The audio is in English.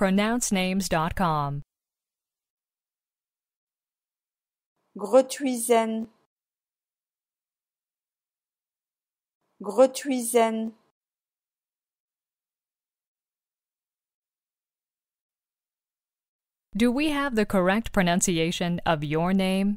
pronouncenames.com. Gretuizen Gretuizen Do we have the correct pronunciation of your name?